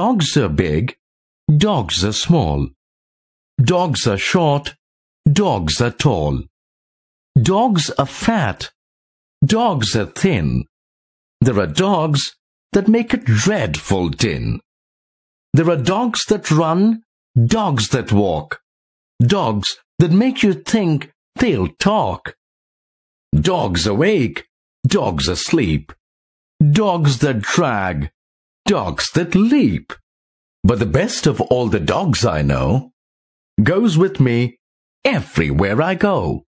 Dogs are big. Dogs are small. Dogs are short. Dogs are tall. Dogs are fat. Dogs are thin. There are dogs that make a dreadful din. There are dogs that run, dogs that walk, dogs that make you think they'll talk. Dogs awake, dogs asleep, dogs that drag, dogs that leap. But the best of all the dogs I know goes with me everywhere I go.